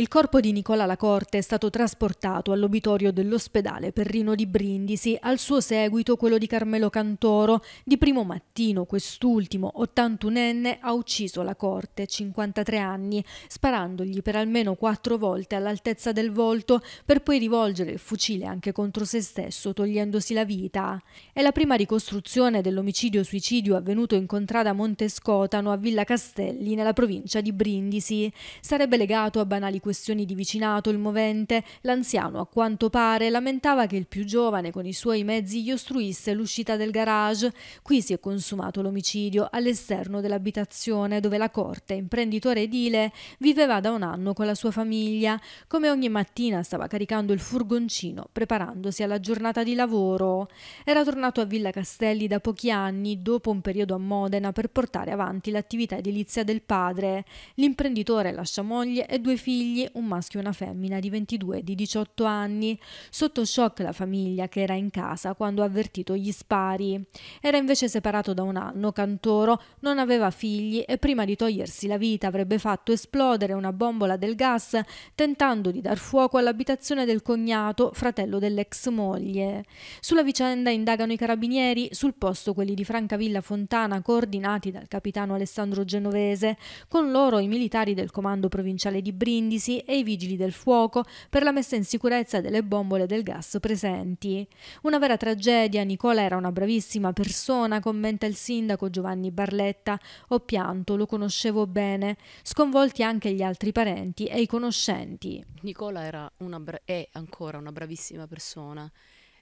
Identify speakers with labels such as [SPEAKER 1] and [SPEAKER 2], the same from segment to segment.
[SPEAKER 1] Il corpo di Nicola Lacorte è stato trasportato all'obitorio dell'ospedale Perrino di Brindisi, al suo seguito quello di Carmelo Cantoro. Di primo mattino quest'ultimo, 81enne, ha ucciso Lacorte, 53 anni, sparandogli per almeno quattro volte all'altezza del volto per poi rivolgere il fucile anche contro se stesso, togliendosi la vita. È la prima ricostruzione dell'omicidio-suicidio avvenuto in contrada Montescotano a Villa Castelli, nella provincia di Brindisi. Sarebbe legato a banali questioni questioni di vicinato il movente, l'anziano a quanto pare lamentava che il più giovane con i suoi mezzi gli ostruisse l'uscita del garage. Qui si è consumato l'omicidio all'esterno dell'abitazione dove la corte, imprenditore edile, viveva da un anno con la sua famiglia. Come ogni mattina stava caricando il furgoncino preparandosi alla giornata di lavoro. Era tornato a Villa Castelli da pochi anni dopo un periodo a Modena per portare avanti l'attività edilizia del padre. L'imprenditore lascia moglie e due figli figli, un maschio e una femmina di 22 e di 18 anni. Sotto shock la famiglia che era in casa quando ha avvertito gli spari. Era invece separato da un anno, Cantoro non aveva figli e prima di togliersi la vita avrebbe fatto esplodere una bombola del gas tentando di dar fuoco all'abitazione del cognato, fratello dell'ex moglie. Sulla vicenda indagano i carabinieri, sul posto quelli di Francavilla Fontana coordinati dal capitano Alessandro Genovese, con loro i militari del comando provinciale di Brindisi Brindisi e i vigili del fuoco per la messa in sicurezza delle bombole del gas presenti. Una vera tragedia, Nicola era una bravissima persona, commenta il sindaco Giovanni Barletta. Ho pianto, lo conoscevo bene, sconvolti anche gli altri parenti e i conoscenti.
[SPEAKER 2] Nicola era una è ancora una bravissima persona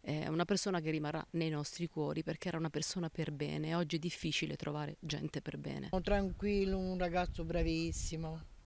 [SPEAKER 2] eh, una persona che rimarrà nei nostri cuori perché era una persona per bene. Oggi è difficile trovare gente per bene. Tranquillo, un ragazzo bravissimo.